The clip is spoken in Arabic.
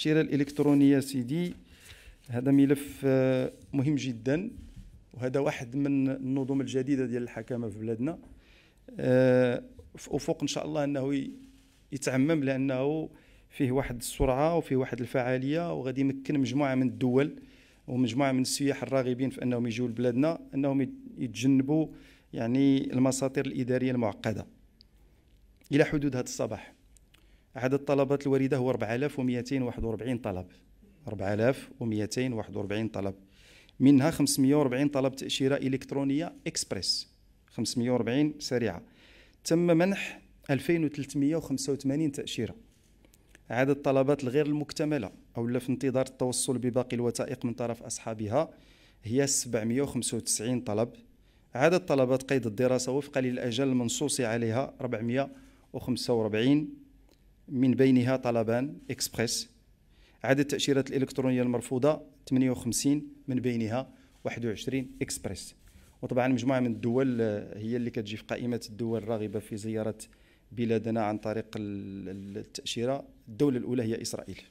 الشراء الالكترونيه سيدي هذا ملف آه، مهم جدا وهذا واحد من النظم الجديده ديال الحكامه في بلادنا آه، في افق ان شاء الله انه يتعمم لانه فيه واحد السرعه وفيه واحد الفعاليه وغادي يمكن مجموعه من الدول ومجموعه من السياح الراغبين في انهم يجوا لبلادنا انهم يتجنبوا يعني المساطير الاداريه المعقده الى حدود هذا الصباح عدد الطلبات الواردة هو 4241 طلب 4241 طلب منها 540 طلب تأشيرة إلكترونية إكسبريس 540 سريعة تم منح 2385 تأشيرة عدد الطلبات الغير المكتملة أو اللي في انتظار التوصل بباقي الوثائق من طرف أصحابها هي 795 طلب عدد طلبات قيد الدراسة وفقا للأجل المنصوص عليها 445 من بينها طلبان اكسبريس عدد التاشيرات الالكترونيه المرفوضه 58 من بينها 21 اكسبريس وطبعا مجموعه من الدول آه، هي اللي كتجي في قائمه الدول الراغبه في زياره بلادنا عن طريق التاشيره الدوله الاولى هي اسرائيل